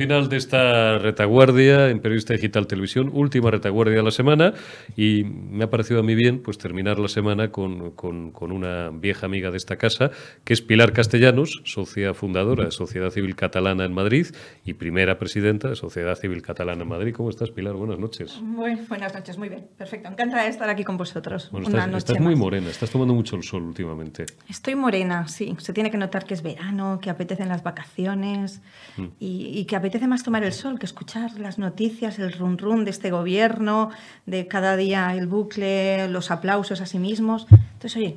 Final de esta retaguardia en Periodista Digital Televisión, última retaguardia de la semana, y me ha parecido a mí bien pues terminar la semana con, una vieja amiga de esta casa, que es Pilar Castellanos, socia fundadora de Sociedad Civil Catalana en Madrid y primera presidenta de Sociedad Civil Catalana en Madrid. ¿Cómo estás, Pilar? Buenas noches. Muy buenas noches, muy bien, perfecto. Encantada de estar aquí con vosotros. estás, muy morena, estás tomando mucho el sol últimamente. Estoy morena, sí. Se tiene que notar que es verano, que apetecen las vacaciones mm. y, y que apetece más tomar el sol que escuchar las noticias, el run run de este gobierno, de cada día el bucle, los aplausos a sí mismos. Entonces, oye,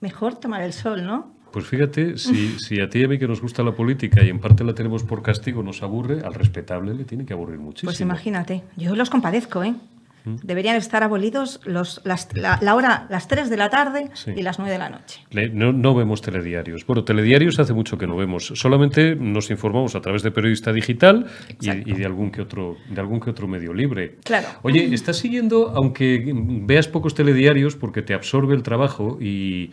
mejor tomar el sol, ¿no? Pues fíjate, si, si, a ti y a mí que nos gusta la política y en parte la tenemos por castigo nos aburre, al respetable le tiene que aburrir pues muchísimo. Pues imagínate, yo los compadezco, ¿eh? Deberían estar abolidos los, las, la, hora, las 3 de la tarde y las 9 de la noche. No, no, vemos telediarios. Bueno, telediarios hace mucho que no vemos. Solamente nos informamos a través de periodista digital y, de algún que otro de algún que otro medio libre. Claro. Oye, estás siguiendo, aunque veas pocos telediarios, porque te absorbe el trabajo y,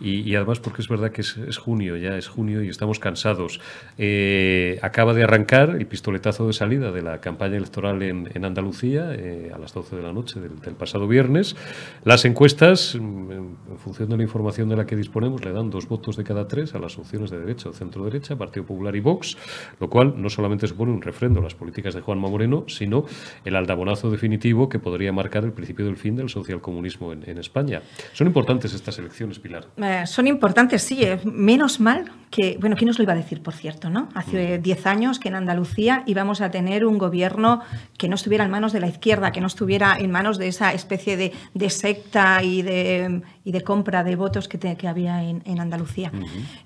y, además porque es verdad que es, junio, ya es junio y estamos cansados. Eh, acaba de arrancar el pistoletazo de salida de la campaña electoral en, en Andalucía eh, a las 12 de la noche del, pasado viernes. Las encuestas, mm, en, función de la información de la que disponemos, le dan dos votos de cada tres a las opciones de derecha o centro-derecha, Partido Popular y Vox, lo cual no solamente supone un refrendo a las políticas de Juanma Moreno, sino el aldabonazo definitivo que podría marcar el principio del fin del socialcomunismo en, en España. Son importantes estas elecciones, Pilar. Eh, son importantes, sí. Eh. Menos mal que, bueno, ¿quién nos lo iba a decir, por cierto? ¿no? Hace 10 mm. años que en Andalucía íbamos a tener un gobierno que no estuviera en manos de la izquierda, que no estuviera en manos de esa especie de, secta y de, y de, compra de votos que, que había en, Andalucía.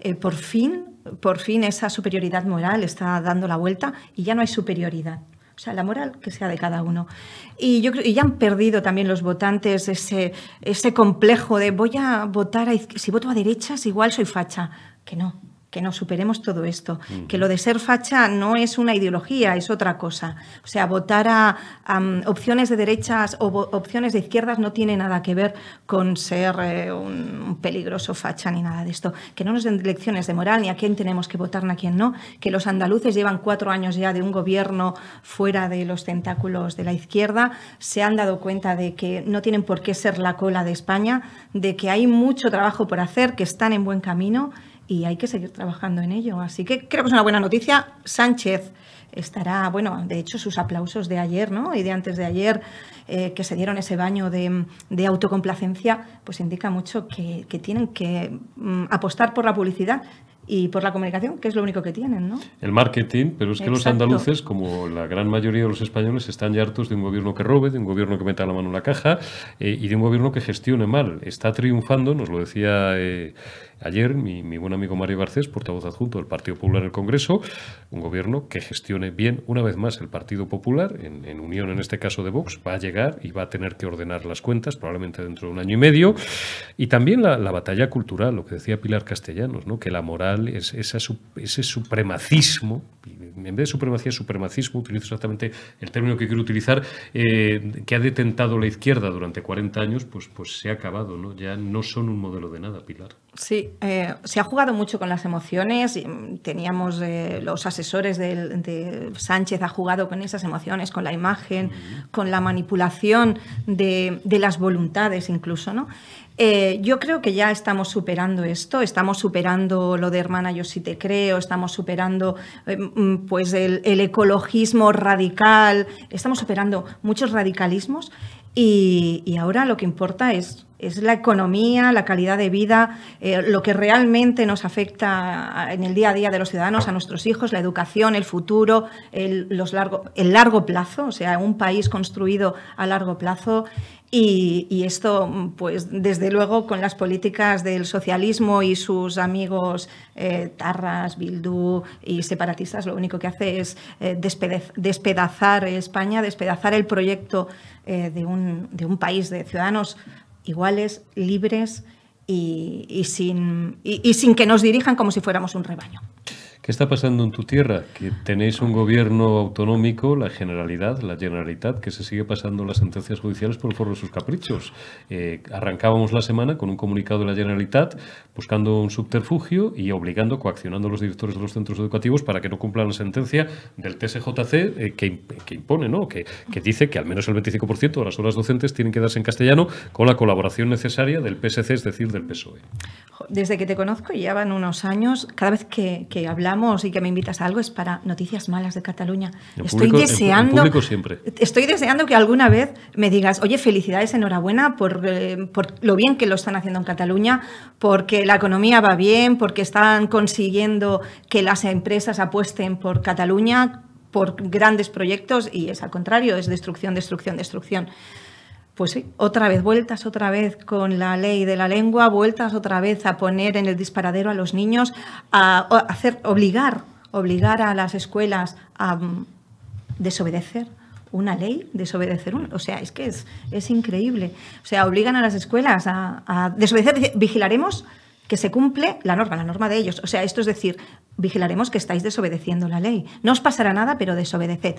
Eh, por fin, por fin esa superioridad moral está dando la vuelta y ya no hay superioridad. O sea, la moral que sea de cada uno. Y yo creo, y ya han perdido también los votantes ese, ese complejo de voy a votar, a, si voto a derechas igual soy facha. Que no, que no superemos todo esto, que lo de ser facha no es una ideología, es otra cosa. O sea, votar a, mm, opciones de derechas o opciones de izquierdas no tiene nada que ver con ser eh, un, un, peligroso facha ni nada de esto. Que no nos den lecciones de moral ni a quién tenemos que votar ni a quién no. Que los andaluces llevan cuatro años ya de un gobierno fuera de los tentáculos de la izquierda, se han dado cuenta de que no tienen por qué ser la cola de España, de que hay mucho trabajo por hacer, que están en buen camino y hay que seguir trabajando en ello. Así que creo que es una buena noticia. Sánchez estará, bueno, de hecho sus aplausos de ayer ¿no? y de antes de ayer eh, que se dieron ese baño de, autocomplacencia, pues indica mucho que, tienen que mm, apostar por la publicidad y por la comunicación, que es lo único que tienen, ¿no? El marketing, pero es que los andaluces, como la gran mayoría de los españoles, están ya hartos de un gobierno que robe, de un gobierno que meta la mano en la caja eh, y de un gobierno que gestione mal. Está triunfando, nos lo decía... Eh, ayer mi, buen amigo Mario Garcés, portavoz adjunto del Partido Popular en el Congreso, un gobierno que gestione bien una vez más el Partido Popular, en, unión en este caso de Vox, va a llegar y va a tener que ordenar las cuentas probablemente dentro de un año y medio. Y también la, batalla cultural, lo que decía Pilar Castellanos, ¿no? que la moral es ese supremacismo, en vez de supremacía, supremacismo, utilizo exactamente el término que quiero utilizar, eh, que ha detentado la izquierda durante 40 años, pues, pues se ha acabado, ¿no? ya no son un modelo de nada, Pilar. Sí, eh, se ha jugado mucho con las emociones. Mm, teníamos eh, los asesores de, Sánchez ha jugado con esas emociones, con la imagen, con la manipulación de, las voluntades incluso, ¿no? Eh, yo creo que ya estamos superando esto, estamos superando lo de hermana yo sí te creo, estamos superando mm, pues el, ecologismo radical, estamos superando muchos radicalismos y ahora lo que importa es es la economía, la calidad de vida, eh, lo que realmente nos afecta en el día a día de los ciudadanos, a nuestros hijos, la educación, el futuro, el, largo, plazo, o sea, un país construido a largo plazo. Y, esto, pues desde luego, con las políticas del socialismo y sus amigos eh, Tarras, Bildu y separatistas, lo único que hace es eh, despedazar España, despedazar el proyecto de, un, país de ciudadanos iguales, libres y, y sin, sin que nos dirijan como si fuéramos un rebaño. ¿Qué está pasando en tu tierra? Que tenéis un gobierno autonómico, la Generalidad, la Generalitat, que se sigue pasando las sentencias judiciales por el sus caprichos. Eh, arrancábamos la semana con un comunicado de la Generalitat buscando un subterfugio y obligando, coaccionando a los directores de los centros educativos para que no cumplan la sentencia del TSJC eh, que, que, impone, ¿no? Que, dice que al menos el 25% de las horas docentes tienen que darse en castellano con la colaboración necesaria del PSC, es decir, del PSOE. Desde que te conozco, ya van unos años, cada vez que, que hablamos y que me invitas a algo es para noticias malas de Cataluña. estoy deseando. Estoy deseando que alguna vez me digas, oye, felicidades, enhorabuena por, eh, por lo bien que lo están haciendo en Cataluña, porque la economía va bien, porque están consiguiendo que las empresas apuesten por Cataluña, por grandes proyectos, y es al contrario, es destrucción, destrucción, destrucción pues sí, otra vez, vueltas otra vez con la ley de la lengua, vueltas otra vez a poner en el disparadero a los niños, a hacer, obligar, obligar a las escuelas a mm, desobedecer una ley, desobedecer un. O sea, es que es, es increíble. O sea, obligan a las escuelas a, a desobedecer, vigilaremos que se cumple la norma, la norma de ellos. O sea, esto es decir, vigilaremos que estáis desobedeciendo la ley. No os pasará nada, pero desobedeced.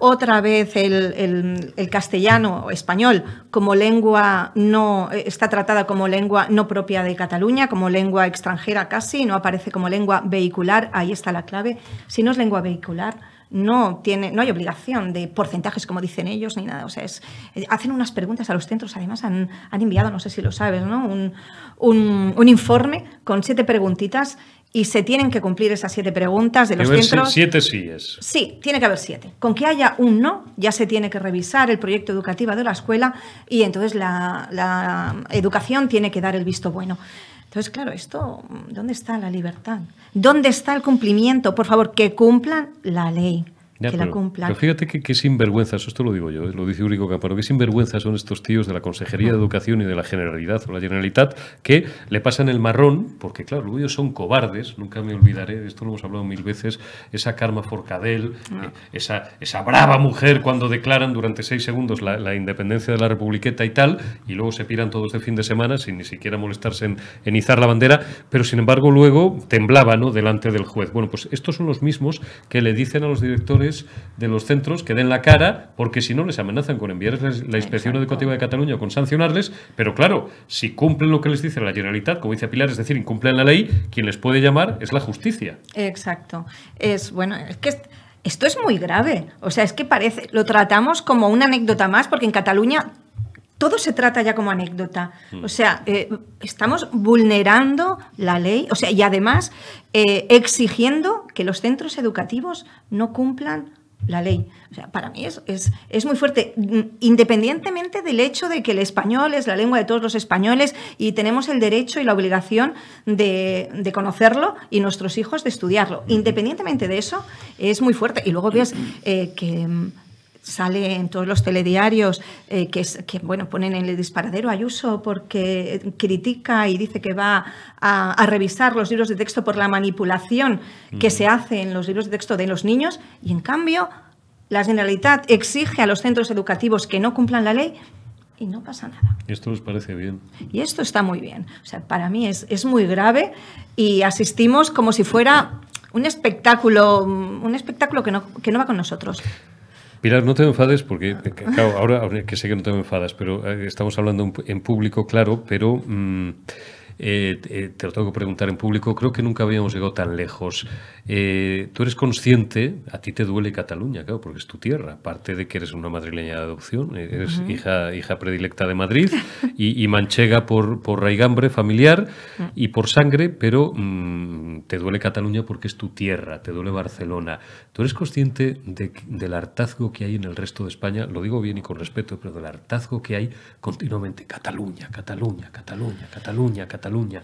Otra vez el, el, castellano o español como lengua no eh, está tratada como lengua no propia de Cataluña, como lengua extranjera casi, no aparece como lengua vehicular. Ahí está la clave. Si no es lengua vehicular, no, tiene, no hay obligación de porcentajes, como dicen ellos, ni nada. O sea, eh, hacen unas preguntas a los centros. Además, han, enviado, no sé si lo sabes, ¿no? un, informe con siete preguntitas y se tienen que cumplir esas siete preguntas de los centros. Siete sí es. Sí, tiene que haber siete. Con que haya un no, ya se tiene que revisar el proyecto educativo de la escuela y entonces la, la educación tiene que dar el visto bueno. Entonces, claro, esto, ¿dónde está la libertad? ¿Dónde está el cumplimiento? Por favor, que cumplan la ley que pero, la fíjate que, sinvergüenza, esto lo digo yo, ¿eh? lo dice Urico Caparo, que sinvergüenzas son estos tíos de la Consejería de mm. Educación y de la Generalidad o la Generalitat que le pasan el marrón, porque claro, luego ellos son cobardes, nunca me olvidaré, esto lo hemos hablado mil veces, esa Karma Forcadell, mm. eh, esa, brava mujer cuando declaran durante seis segundos la, independencia de la republiqueta y tal, y luego se piran todos de fin de semana sin ni siquiera molestarse en, izar la bandera, pero sin embargo luego temblaba ¿no? delante del juez. Bueno, pues estos son los mismos que le dicen a los directores de los centros que den la cara, porque si no les amenazan con enviarles la inspección educativa de Cataluña o con sancionarles, pero claro, si cumplen lo que les dice la Generalitat, como dice Pilar, es decir, incumplen la ley, quien les puede llamar es la justicia. Exacto. Es bueno, es que Esto es muy grave. O sea, es que parece, lo tratamos como una anécdota más, porque en Cataluña todo se trata ya como anécdota. Mm. O sea, eh, estamos vulnerando la ley, o sea, y además eh, exigiendo que los centros educativos no cumplan la ley. O sea, para mí es, es, muy fuerte, independientemente del hecho de que el español es la lengua de todos los españoles y tenemos el derecho y la obligación de, conocerlo y nuestros hijos de estudiarlo. Independientemente de eso, es muy fuerte. Y luego eh, ves eh. Eh, que mm, sale en todos los telediarios eh, que, bueno, ponen en el disparadero a Ayuso porque critica y dice que va a, revisar los libros de texto por la manipulación que se mm. hace en los libros de texto de los niños y en cambio la Generalitat exige a los centros educativos que no cumplan la ley y no pasa nada. Esto os parece bien. Y esto está muy bien. O sea, para mí es, es muy grave y asistimos como si fuera un espectáculo, un espectáculo que no, que no va con nosotros. Pilar, no te enfades porque, ahora que sé que no te enfadas, pero eh, estamos hablando en público, claro, pero... Mm, eh, eh, te lo tengo que preguntar en público, creo que nunca habíamos llegado tan lejos. Eh, tú eres consciente, a ti te duele Cataluña, claro, porque es tu tierra, aparte de que eres una madrileña de adopción, eres hija, hija predilecta de Madrid y, manchega por, por raigambre familiar y por sangre, pero mm, te duele Cataluña porque es tu tierra, te duele Barcelona. ¿Tú eres consciente de, del hartazgo que hay en el resto de España? Lo digo bien y con respeto, pero del hartazgo que hay continuamente. Cataluña, Cataluña, Cataluña, Cataluña, Cataluña. Cataluña.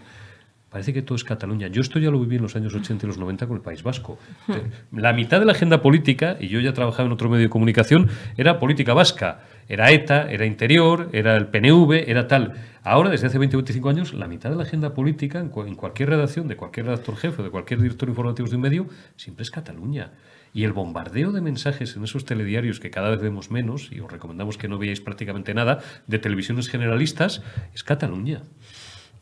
Parece que todo es Cataluña. Yo esto ya lo viví en los años 80 y los 90 con el País Vasco. Hmm. La mitad de la agenda política, y yo ya trabajaba en otro medio de comunicación, era política vasca. Era ETA, era Interior, era el PNV, era tal. Ahora, desde hace 20 o 25 años, la mitad de la agenda política en, cualquier redacción, de cualquier redactor jefe, de cualquier director informativo de un medio, siempre es Cataluña. Y el bombardeo de mensajes en esos telediarios que cada vez vemos menos, y os recomendamos que no veáis prácticamente nada, de televisiones generalistas, es Cataluña.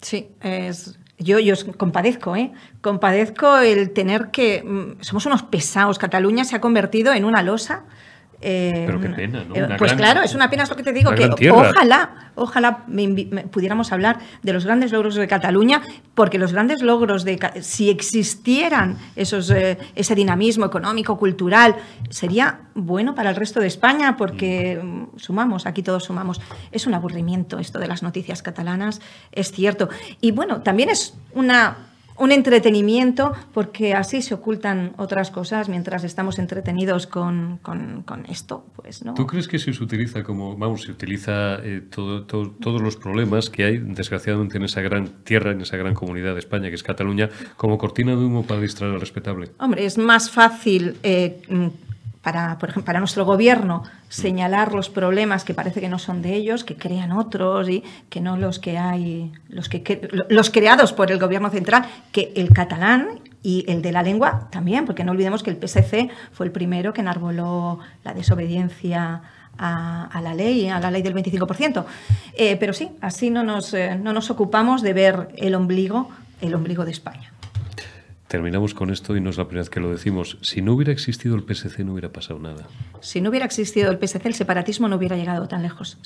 Sí, es, yo, yo compadezco, ¿eh? Compadezco el tener que. Mm, somos unos pesados. Cataluña se ha convertido en una losa eh, Pero qué pena, ¿no? Eh, pues claro, es una pena, lo que te digo, que ojalá, ojalá pudiéramos hablar de los grandes logros de Cataluña, porque los grandes logros de si existieran esos, eh, ese dinamismo económico, cultural, sería bueno para el resto de España, porque mm, sumamos, aquí todos sumamos. Es un aburrimiento esto de las noticias catalanas, es cierto. Y bueno, también es una un entretenimiento, porque así se ocultan otras cosas mientras estamos entretenidos con, con, esto. Pues, ¿no? ¿Tú crees que se utiliza como, vamos, se utiliza eh, todo, todos los problemas que hay, desgraciadamente, en esa gran tierra, en esa gran comunidad de España que es Cataluña, como cortina de humo para distraer al respetable? Hombre, es más fácil eh, para, por ejemplo, para nuestro gobierno señalar los problemas que parece que no son de ellos, que crean otros y que no los que hay, los, que, los creados por el gobierno central, que el catalán y el de la lengua también, porque no olvidemos que el PSC fue el primero que enarboló la desobediencia a, la ley, a la ley del 25%. Eh, pero sí, así no nos, eh, no nos ocupamos de ver el ombligo, el ombligo de España terminamos con esto y no es la primera vez que lo decimos. Si no hubiera existido el PSC no hubiera pasado nada. Si no hubiera existido el PSC el separatismo no hubiera llegado tan lejos.